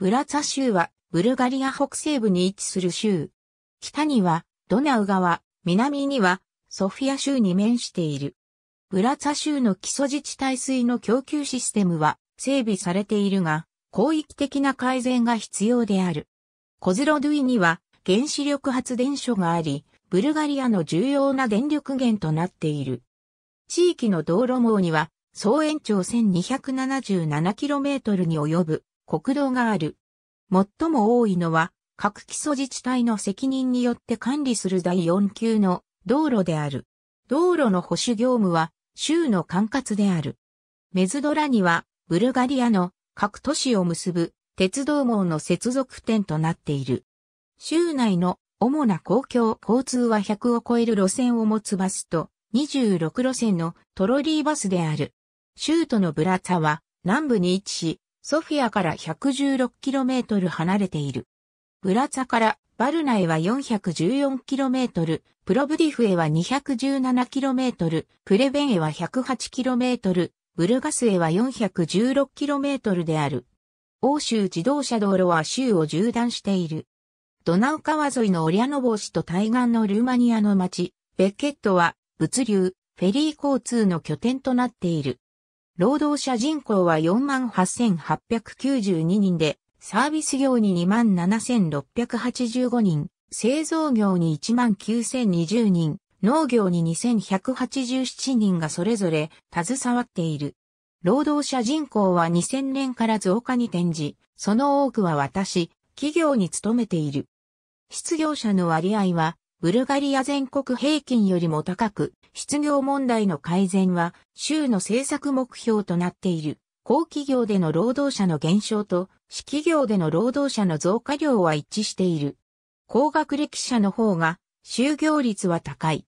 ブラツァ州はブルガリア北西部に位置する州。北にはドナウ川、南にはソフィア州に面している。ブラツァ州の基礎自治体水の供給システムは整備されているが、広域的な改善が必要である。コズロドゥイには原子力発電所があり、ブルガリアの重要な電力源となっている。地域の道路網には総延長 1277km に及ぶ国道がある。最も多いのは、各基礎自治体の責任によって管理する第4級の道路である。道路の保守業務は州の管轄である。メズドラにはブルガリアの各都市を結ぶ鉄道網の接続点となっている。州内の主な公共交通は100を超える路線を持つバスと26路線のトロリーバスである。州都のブラツァは南部に位置し、ソフィアから 116km 離れている。ブラザからバルナへは 414km、プロブディフへは 217km、プレベンへは 108km、ブルガスへは 416km である。欧州自動車道路は州を縦断している。ドナウ川沿いのオリアノボーシと対岸のルーマニアの町、ベッケットは物流、フェリー交通の拠点となっている。労働者人口は48,892人で、サービス業に27,685人、製造業に19,020人、農業に2187人がそれぞれ携わっている。労働者人口は2000年から増加に転じ、その多くは私、企業に勤めている。失業者の割合はブルガリア全国平均よりも高く、失業問題の改善は州の政策目標となっている。高企業での労働者の減少と、私企業での労働者の増加量は一致している。高学歴者の方が、就業率は高い。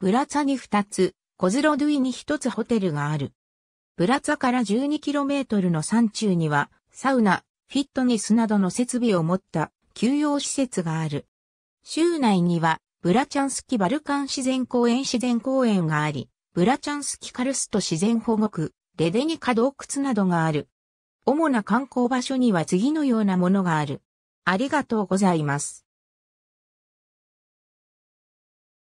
ブラツァに2つ、コズロドゥイに1つホテルがある。ブラツァから 12km の山中には、サウナ、フィットネスなどの設備を持った休養施設がある。州内にはブラチャンスキバルカン自然公園自然公園があり、ブラチャンスキカルスト自然保護区、レデニカ洞窟などがある。主な観光場所には次のようなものがある。ありがとうございます。